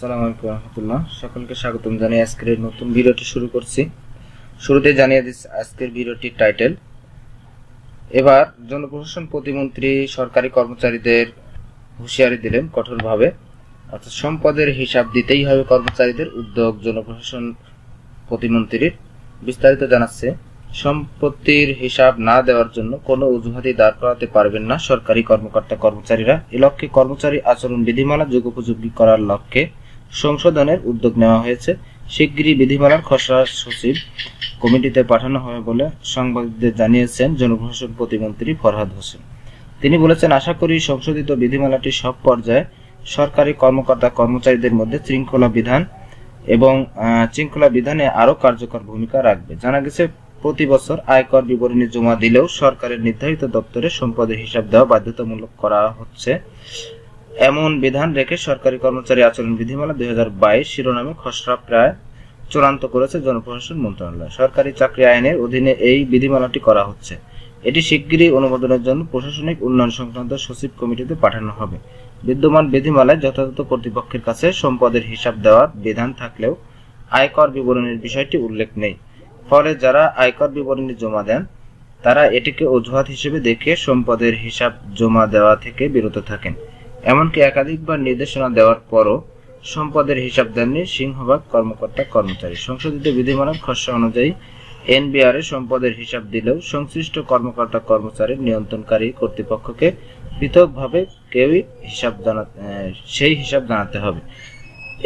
আসসালামু আলাইকুম রহমতুল্লাহ সকলকে স্বাগতম জানিয়ে আজকের নতুন ভিডিওটি শুরু করছি শুরুতে জানিয়ে দিচ্ছি আজকের ভিডিওটির টাইটেল এবার জনপ্রশাসন প্রতিমন্ত্রী সরকারি কর্মচারীদের হুঁশিয়ারি দিলেন কঠোরভাবে অর্থাৎ সম্পদের হিসাব দিতেই হবে কর্মচারীদের উদ্যোগ জনপ্রশাসন প্রতিমন্ত্রীর বিস্তারিত জানাচ্ছে সম্পত্তির হিসাব না দেওয়ার জন্য কোনো অজুহাতই দাঁড় করাতে পারবেন না সরকারি কর্মকর্তা কর্মচারীরা এ লক্ষ্যে কর্মচারী আচরণ বিধিমালা যুগোপযোগী করার লক্ষ্যে সংশোধনের উদ্যোগ নেওয়া হয়েছে শিগগিরই বিধিমালার খসড়া সচিব কমিটিতে পাঠানো হবে বলে সাংবাদিকদের জানিয়েছেন জনপ্রশাসন প্রতিমন্ত্রী ফরহাদ হোসেন তিনি বলেছেন আশা করি সংশোধিত বিধিমালাটি সব পর্যায়ে সরকারি কর্মকর্তা কর্মচারীদের মধ্যে শৃঙ্খলা বিধান এবং শৃঙ্খলা বিধানে আরও কার্যকর ভূমিকা রাখবে জানা গেছে প্রতি বছর আয়কর বিবরণী জমা দিলেও সরকারের নির্ধারিত দপ্তরে সম্পদের হিসাব দেওয়া বাধ্যতামূলক করা হচ্ছে এমন বিধান রেখে সরকারি কর্মচারী আচরণ বিধিমালা দুই শিরোনামে খসড়া প্রায় চূড়ান্ত করেছে জনপ্রশাসন মন্ত্রণালয় সরকারি চাকরি আইনের অধীনে এই বিধিমালাটি করা হচ্ছে এটি শিগগিরই অনুমোদনের জন্য প্রশাসনিক উন্নয়ন সংক্রান্ত সচিব কমিটিতে পাঠানো হবে বিদ্যমান বিধিমালায় যথাযথ কর্তৃপক্ষের কাছে সম্পদের হিসাব দেওয়ার বিধান থাকলেও আয়কর বিবরণীর বিষয়টি উল্লেখ নেই ফলে যারা আয়কর বিবরণী জমা দেন তারা এটিকে অজুহাত হিসেবে দেখে সম্পদের হিসাব জমা দেওয়া থেকে বিরত থাকেন এমনকি একাধিকবার নির্দেশনা দেওয়ার পরও সম্পদের হিসাব দেননি সিংহভাগ কর্মকর্তা কর্মচারী সংশোধিত বিধিমানব খসড়া অনুযায়ী এনবিআর এ সম্পদের হিসাব দিলেও সংশ্লিষ্ট কর্মকর্তা কর্মচারীর নিয়ন্ত্রণকারী কর্তৃপক্ষকে পৃথকভাবে কেউই হিসাব জানাতে সেই হিসাব জানাতে হবে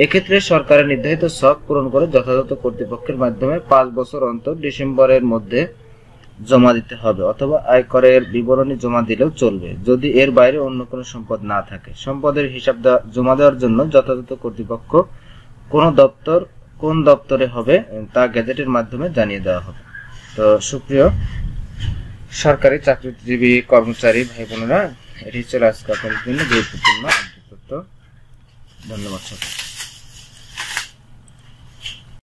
এক্ষেত্রে সরকারের নির্ধারিত শখ পূরণ করে যথাযথ কর্তৃপক্ষের মাধ্যমে পাঁচ বছর অন্তর ডিসেম্বরের মধ্যে জমা দিতে হবে অথবা আয়করের বিবরণী জমা দিলেও চলবে যদি এর বাইরে অন্য কোনো সম্পদ না থাকে সম্পদের হিসাব জমা দেওয়ার জন্য যথাযথ কর্তৃপক্ষ কোন দপ্তর কোন দপ্তরে হবে তা গ্যাজেটের মাধ্যমে জানিয়ে দেওয়া হবে তো সুপ্রিয় সরকারি চাকরিজীবী কর্মচারী ভাই বোনেরা এটি ছিল আজকে জন্য গুরুত্বপূর্ণ ধন্যবাদ সকলকে